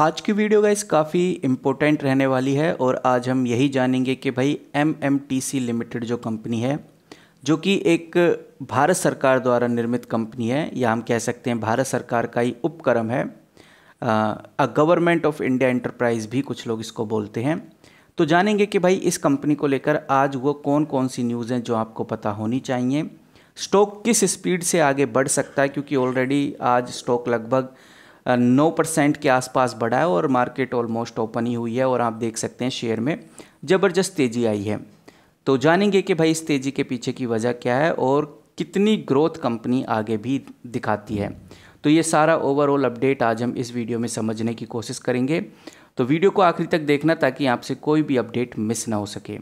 आज की video guys काफ़ी इम्पोर्टेंट रहने वाली है और आज हम यही जानेंगे कि भाई M M T C limited जो कंपनी है जो कि एक भारत सरकार द्वारा निर्मित कंपनी है या हम कह सकते हैं भारत सरकार का ही उपक्रम है uh government of India enterprise भी कुछ लोग इसको बोलते हैं तो जानेंगे कि भाई इस कंपनी को लेकर आज वो कौन कौन सी न्यूज़ हैं जो आपको पता होनी चाहिए स्टॉक किस स्पीड से आगे बढ़ सकता है क्योंकि ऑलरेडी आज स्टॉक लगभग नौ परसेंट के आसपास बढ़ा है और मार्केट ऑलमोस्ट ओपन ही हुई है और आप देख सकते हैं शेयर में ज़बरदस्त तेज़ी आई है तो जानेंगे कि भाई इस तेज़ी के पीछे की वजह क्या है और कितनी ग्रोथ कंपनी आगे भी दिखाती है तो ये सारा ओवरऑल अपडेट आज हम इस वीडियो में समझने की कोशिश करेंगे तो वीडियो को आखिरी तक देखना ताकि आपसे कोई भी अपडेट मिस ना हो सके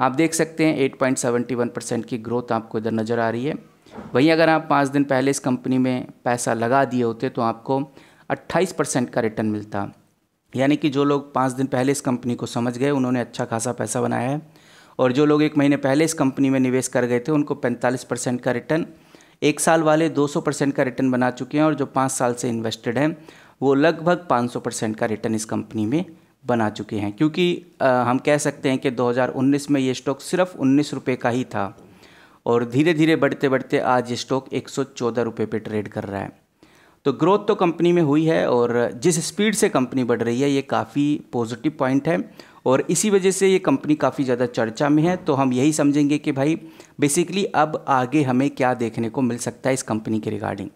आप देख सकते हैं 8.71 परसेंट की ग्रोथ आपको इधर नज़र आ रही है वहीं अगर आप पाँच दिन पहले इस कंपनी में पैसा लगा दिए होते तो आपको 28 परसेंट का रिटर्न मिलता यानी कि जो लोग पाँच दिन पहले इस कंपनी को समझ गए उन्होंने अच्छा खासा पैसा बनाया है और जो लोग एक महीने पहले इस कंपनी में निवेश कर गए थे उनको पैंतालीस परसेंट का रिटर्न एक साल वाले सौ परसेंट का रिटर्न बना चुके हैं और जो पाँच साल से इन्वेस्टेड हैं वो लगभग सौ परसेंट का रिटर्न इस कंपनी में बना चुके हैं क्योंकि आ, हम कह सकते हैं कि 2019 में ये स्टॉक सिर्फ उन्नीस रुपये का ही था और धीरे धीरे बढ़ते बढ़ते आज ये स्टॉक एक सौ पे ट्रेड कर रहा है तो ग्रोथ तो कंपनी में हुई है और जिस स्पीड से कंपनी बढ़ रही है ये काफ़ी पॉजिटिव पॉइंट है और इसी वजह से ये कंपनी काफ़ी ज़्यादा चर्चा में है तो हम यही समझेंगे कि भाई बेसिकली अब आगे हमें क्या देखने को मिल सकता है इस कंपनी के रिगार्डिंग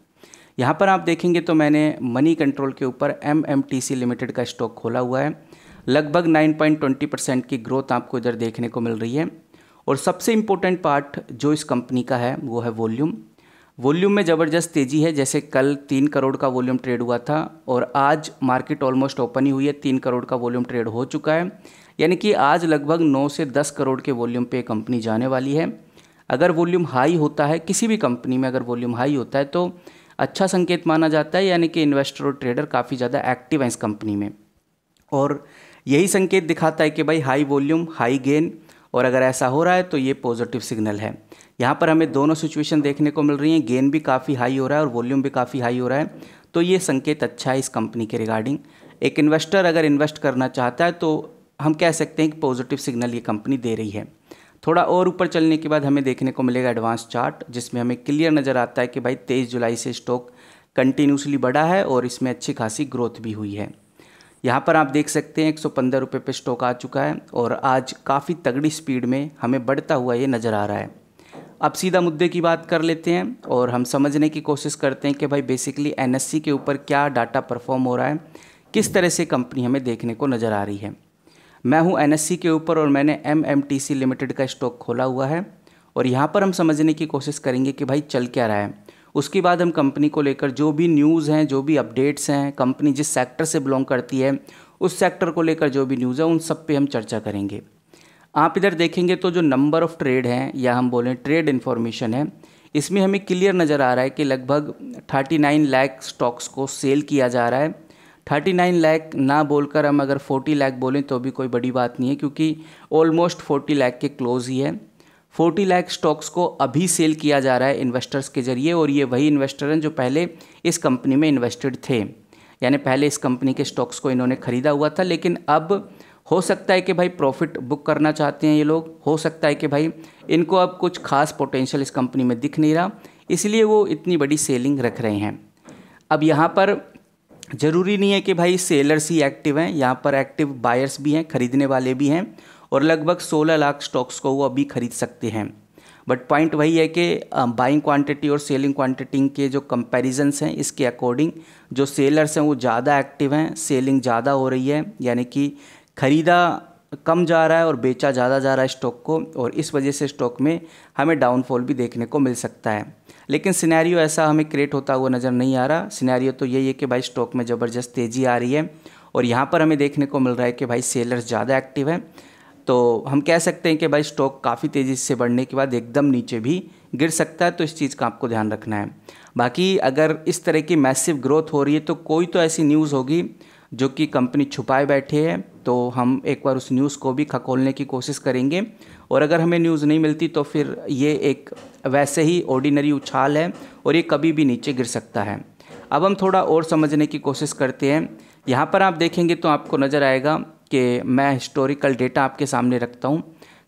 यहाँ पर आप देखेंगे तो मैंने मनी कंट्रोल के ऊपर एम लिमिटेड का स्टॉक खोला हुआ है लगभग 9.20 परसेंट की ग्रोथ आपको इधर देखने को मिल रही है और सबसे इम्पोर्टेंट पार्ट जो इस कंपनी का है वो है वॉल्यूम वॉल्यूम में ज़बरदस्त तेज़ी है जैसे कल तीन करोड़ का वॉल्यूम ट्रेड हुआ था और आज मार्केट ऑलमोस्ट ओपन ही हुई है तीन करोड़ का वॉल्यूम ट्रेड हो चुका है यानी कि आज लगभग नौ से दस करोड़ के वॉल्यूम पे कंपनी जाने वाली है अगर वॉल्यूम हाई होता है किसी भी कंपनी में अगर वॉल्यूम हाई होता है तो अच्छा संकेत माना जाता है यानी कि इन्वेस्टर और ट्रेडर काफ़ी ज़्यादा एक्टिव हैं इस कंपनी में और यही संकेत दिखाता है कि भाई हाई वॉल्यूम हाई गेन और अगर ऐसा हो रहा है तो ये पॉजिटिव सिग्नल है यहाँ पर हमें दोनों सिचुएशन देखने को मिल रही हैं गेन भी काफ़ी हाई हो रहा है और वॉल्यूम भी काफ़ी हाई हो रहा है तो ये संकेत अच्छा है इस कंपनी के रिगार्डिंग एक इन्वेस्टर अगर इन्वेस्ट करना चाहता है तो हम कह सकते हैं कि पॉजिटिव सिग्नल ये कंपनी दे रही है थोड़ा और ऊपर चलने के बाद हमें देखने को मिलेगा एडवांस चार्ट जिसमें हमें क्लियर नज़र आता है कि भाई तेईस जुलाई से स्टॉक कंटिन्यूसली बढ़ा है और इसमें अच्छी खासी ग्रोथ भी हुई है यहाँ पर आप देख सकते हैं एक सौ पे स्टॉक आ चुका है और आज काफ़ी तगड़ी स्पीड में हमें बढ़ता हुआ ये नज़र आ रहा है अब सीधा मुद्दे की बात कर लेते हैं और हम समझने की कोशिश करते हैं कि भाई बेसिकली एन के ऊपर क्या डाटा परफॉर्म हो रहा है किस तरह से कंपनी हमें देखने को नज़र आ रही है मैं हूं एन के ऊपर और मैंने एम लिमिटेड का स्टॉक खोला हुआ है और यहाँ पर हम समझने की कोशिश करेंगे कि भाई चल क्या रहा है उसके बाद हम कंपनी को लेकर जो भी न्यूज़ हैं जो भी अपडेट्स हैं कंपनी जिस सेक्टर से बिलोंग करती है उस सेक्टर को लेकर जो भी न्यूज़ है उन सब पे हम चर्चा करेंगे आप इधर देखेंगे तो जो नंबर ऑफ़ ट्रेड हैं या हम बोलें ट्रेड इन्फॉर्मेशन है इसमें हमें क्लियर नज़र आ रहा है कि लगभग 39 लैख स्टॉक्स को सेल किया जा रहा है 39 लाख ना बोलकर हम अगर 40 लाख बोलें तो भी कोई बड़ी बात नहीं है क्योंकि ऑलमोस्ट 40 लाख के क्लोज ही है फोर्टी लाख स्टॉक्स को अभी सेल किया जा रहा है इन्वेस्टर्स के जरिए और ये वही इन्वेस्टर हैं जो पहले इस कंपनी में इन्वेस्टेड थे यानी पहले इस कंपनी के स्टॉक्स को इन्होंने ख़रीदा हुआ था लेकिन अब हो सकता है कि भाई प्रॉफिट बुक करना चाहते हैं ये लोग हो सकता है कि भाई इनको अब कुछ खास पोटेंशियल इस कंपनी में दिख नहीं रहा इसलिए वो इतनी बड़ी सेलिंग रख रहे हैं अब यहाँ पर ज़रूरी नहीं है कि भाई सेलर्स ही एक्टिव हैं यहाँ पर एक्टिव बायर्स भी हैं ख़रीदने वाले भी हैं और लगभग 16 लाख स्टॉक्स को वो अभी खरीद सकते हैं बट पॉइंट वही है कि बाइंग क्वांटिटी और सेलिंग क्वांटिटी के जो कंपैरिजन्स हैं इसके अकॉर्डिंग जो सेलर्स हैं वो ज़्यादा एक्टिव हैं सेलिंग ज़्यादा हो रही है यानी कि खरीदा कम जा रहा है और बेचा ज़्यादा जा रहा है स्टॉक को और इस वजह से स्टॉक में हमें डाउनफॉल भी देखने को मिल सकता है लेकिन सिनेरियो ऐसा हमें क्रिएट होता हुआ नज़र नहीं आ रहा सिनेरियो तो यही है कि भाई स्टॉक में ज़बरदस्त तेज़ी आ रही है और यहाँ पर हमें देखने को मिल रहा है कि भाई सेलर्स ज़्यादा एक्टिव हैं तो हम कह सकते हैं कि भाई स्टॉक काफ़ी तेज़ी से बढ़ने के बाद एकदम नीचे भी गिर सकता है तो इस चीज़ का आपको ध्यान रखना है बाकी अगर इस तरह की मैसिव ग्रोथ हो रही है तो कोई तो ऐसी न्यूज़ होगी जो कि कंपनी छुपाए बैठी है तो हम एक बार उस न्यूज़ को भी खकोलने की कोशिश करेंगे और अगर हमें न्यूज़ नहीं मिलती तो फिर ये एक वैसे ही ऑर्डिनरी उछाल है और ये कभी भी नीचे गिर सकता है अब हम थोड़ा और समझने की कोशिश करते हैं यहाँ पर आप देखेंगे तो आपको नज़र आएगा कि मैं हिस्टोरिकल डेटा आपके सामने रखता हूँ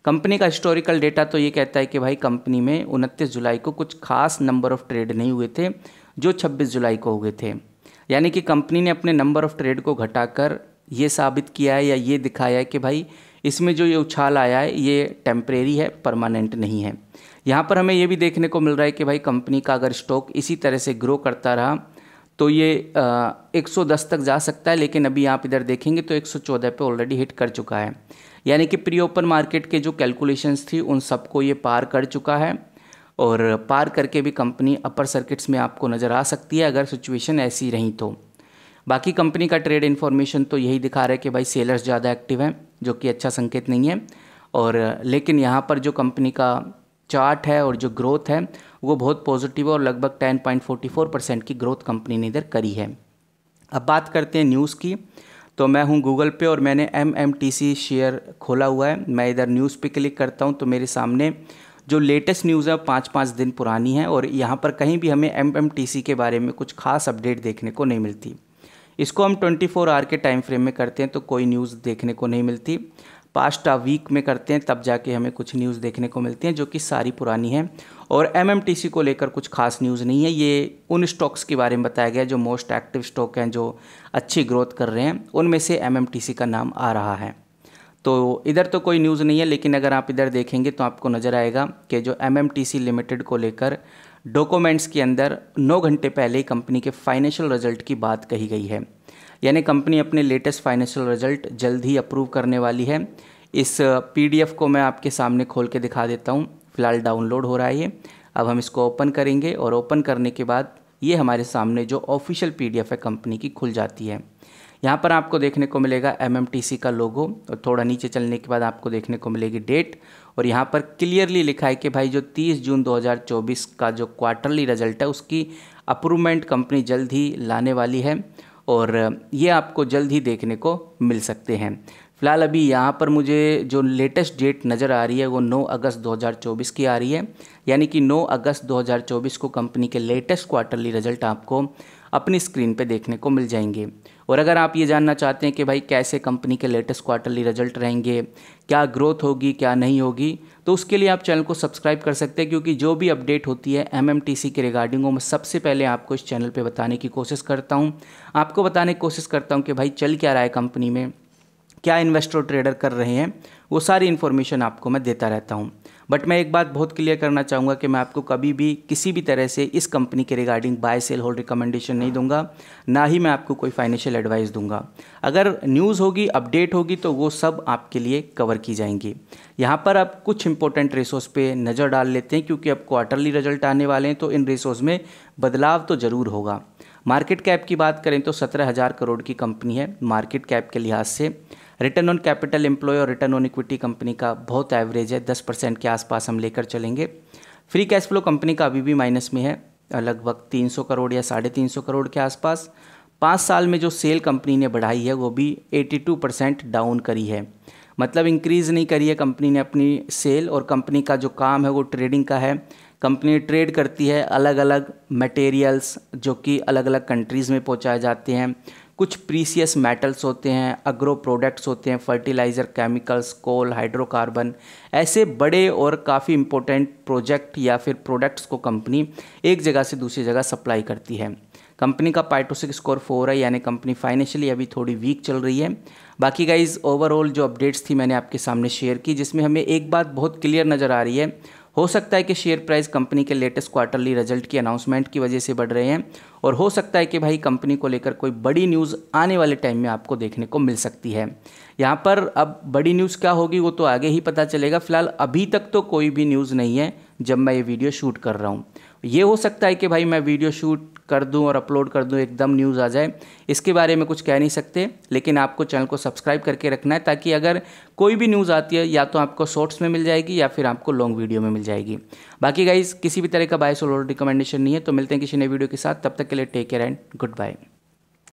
कंपनी का हिस्टोरिकल डेटा तो ये कहता है कि भाई कंपनी में उनतीस जुलाई को कुछ खास नंबर ऑफ़ ट्रेड नहीं हुए थे जो 26 जुलाई को हुए थे यानी कि कंपनी ने अपने नंबर ऑफ़ ट्रेड को घटाकर ये साबित किया है या ये दिखाया है कि भाई इसमें जो ये उछाल आया है ये टेम्परेरी है परमानेंट नहीं है यहाँ पर हमें ये भी देखने को मिल रहा है कि भाई कंपनी का अगर स्टॉक इसी तरह से ग्रो करता रहा तो ये आ, 110 तक जा सकता है लेकिन अभी आप इधर देखेंगे तो 114 पे ऑलरेडी हिट कर चुका है यानी कि प्री ओपन मार्केट के जो कैलकुलेशंस थी उन सबको ये पार कर चुका है और पार करके भी कंपनी अपर सर्किट्स में आपको नज़र आ सकती है अगर सिचुएशन ऐसी रही तो बाकी कंपनी का ट्रेड इन्फॉर्मेशन तो यही दिखा रहा है कि भाई सेलर्स ज़्यादा एक्टिव हैं जो कि अच्छा संकेत नहीं है और लेकिन यहाँ पर जो कंपनी का चार्ट है और जो ग्रोथ है वो बहुत पॉजिटिव है और लगभग 10.44 परसेंट की ग्रोथ कंपनी ने इधर करी है अब बात करते हैं न्यूज़ की तो मैं हूँ गूगल पे और मैंने M M T C share खोला हुआ है मैं इधर न्यूज़ पे क्लिक करता हूँ तो मेरे सामने जो लेटेस्ट न्यूज़ है वो पाँच पाँच दिन पुरानी है और यहाँ पर कहीं भी हमें एम एम टी सी के बारे में कुछ खास अपडेट देखने को नहीं मिलती इसको हम ट्वेंटी फोर आवर के टाइम फ्रेम में करते हैं तो कोई न्यूज़ देखने को नहीं मिलती पास्ट आ वीक में करते हैं तब जाके हमें कुछ न्यूज़ देखने को मिलती हैं जो कि सारी पुरानी हैं और एम को लेकर कुछ खास न्यूज़ नहीं है ये उन स्टॉक्स के बारे में बताया गया जो मोस्ट एक्टिव स्टॉक हैं जो अच्छी ग्रोथ कर रहे हैं उनमें से एम का नाम आ रहा है तो इधर तो कोई न्यूज़ नहीं है लेकिन अगर आप इधर देखेंगे तो आपको नज़र आएगा कि जो एम लिमिटेड को लेकर डॉक्यूमेंट्स के अंदर नौ घंटे पहले कंपनी के फाइनेंशियल रिजल्ट की बात कही गई है यानी कंपनी अपने लेटेस्ट फाइनेंशियल रिजल्ट जल्द ही अप्रूव करने वाली है इस पीडीएफ को मैं आपके सामने खोल के दिखा देता हूँ फ़िलहाल डाउनलोड हो रहा है ये अब हम इसको ओपन करेंगे और ओपन करने के बाद ये हमारे सामने जो ऑफिशियल पी है कंपनी की खुल जाती है यहाँ पर आपको देखने को मिलेगा एम का लोगो और थोड़ा नीचे चलने के बाद आपको देखने को मिलेगी डेट और यहाँ पर क्लियरली लिखा है कि भाई जो 30 जून 2024 का जो क्वार्टरली रिजल्ट है उसकी अप्रूवमेंट कंपनी जल्द ही लाने वाली है और ये आपको जल्द ही देखने को मिल सकते हैं फ़िलहाल अभी यहाँ पर मुझे जो लेटेस्ट डेट नज़र आ रही है वो 9 अगस्त 2024 की आ रही है यानी कि 9 अगस्त 2024 को कंपनी के लेटेस्ट क्वार्टरली रिजल्ट आपको अपनी स्क्रीन पे देखने को मिल जाएंगे और अगर आप ये जानना चाहते हैं कि भाई कैसे कंपनी के लेटेस्ट क्वार्टरली रिजल्ट रहेंगे क्या ग्रोथ होगी क्या नहीं होगी तो उसके लिए आप चैनल को सब्सक्राइब कर सकते हैं क्योंकि जो भी अपडेट होती है एम के रिगार्डिंग वो मैं सबसे पहले आपको इस चैनल पर बताने की कोशिश करता हूँ आपको बताने की कोशिश करता हूँ कि भाई चल क्या रहा है कंपनी में क्या इन्वेस्टर ट्रेडर कर रहे हैं वो सारी इन्फॉर्मेशन आपको मैं देता रहता हूँ बट मैं एक बात बहुत क्लियर करना चाहूँगा कि मैं आपको कभी भी किसी भी तरह से इस कंपनी के regarding buy sell hold recommendation नहीं दूंगा ना ही मैं आपको कोई फाइनेंशियल एडवाइस दूंगा अगर न्यूज़ होगी अपडेट होगी तो वो सब आपके लिए कवर की जाएंगी यहाँ पर आप कुछ इंपॉर्टेंट रेसोस पे नज़र डाल लेते हैं क्योंकि अब क्वार्टरली रिजल्ट आने वाले हैं तो इन रेसोस में बदलाव तो ज़रूर होगा मार्केट कैप की बात करें तो सत्रह हज़ार करोड़ की कंपनी है मार्केट कैप के लिहाज से रिटर्न ऑन कैपिटल एम्प्लॉय और रिटर्न ऑन इक्विटी कंपनी का बहुत एवरेज है दस परसेंट के आसपास हम लेकर चलेंगे फ्री कैश फ्लो कंपनी का अभी भी माइनस में है लगभग तीन सौ करोड़ या साढ़े तीन सौ करोड़ के आसपास पाँच साल में जो सेल कंपनी ने बढ़ाई है वो भी 82 परसेंट डाउन करी है मतलब इंक्रीज़ नहीं करी है कंपनी ने अपनी सेल और कंपनी का जो काम है वो ट्रेडिंग का है कंपनी ट्रेड करती है अलग अलग मटेरियल्स जो कि अलग अलग कंट्रीज़ में पहुँचाए जाते हैं कुछ प्रीसियस मेटल्स होते हैं अग्रो प्रोडक्ट्स होते हैं फर्टिलाइज़र केमिकल्स कोल हाइड्रोकार्बन ऐसे बड़े और काफ़ी इम्पोर्टेंट प्रोजेक्ट या फिर प्रोडक्ट्स को कंपनी एक जगह से दूसरी जगह सप्लाई करती है कंपनी का पाइटोसिक स्कोर फोर है यानी कंपनी फाइनेंशियली अभी थोड़ी वीक चल रही है बाकी गाइज ओवरऑल जो अपडेट्स थी मैंने आपके सामने शेयर की जिसमें हमें एक बात बहुत क्लियर नज़र आ रही है हो सकता है कि शेयर प्राइस कंपनी के लेटेस्ट क्वार्टरली रिजल्ट की अनाउंसमेंट की वजह से बढ़ रहे हैं और हो सकता है कि भाई कंपनी को लेकर कोई बड़ी न्यूज़ आने वाले टाइम में आपको देखने को मिल सकती है यहाँ पर अब बड़ी न्यूज़ क्या होगी वो तो आगे ही पता चलेगा फिलहाल अभी तक तो कोई भी न्यूज़ नहीं है जब मैं ये वीडियो शूट कर रहा हूँ ये हो सकता है कि भाई मैं वीडियो शूट कर दूं और अपलोड कर दूं एकदम न्यूज़ आ जाए इसके बारे में कुछ कह नहीं सकते लेकिन आपको चैनल को सब्सक्राइब करके रखना है ताकि अगर कोई भी न्यूज़ आती है या तो आपको शॉर्ट्स में मिल जाएगी या फिर आपको लॉन्ग वीडियो में मिल जाएगी बाकी गाइज किसी भी तरह का बायस और रिकमेंडेशन नहीं है तो मिलते हैं किसी नए वीडियो के साथ तब तक के लिए take care and good bye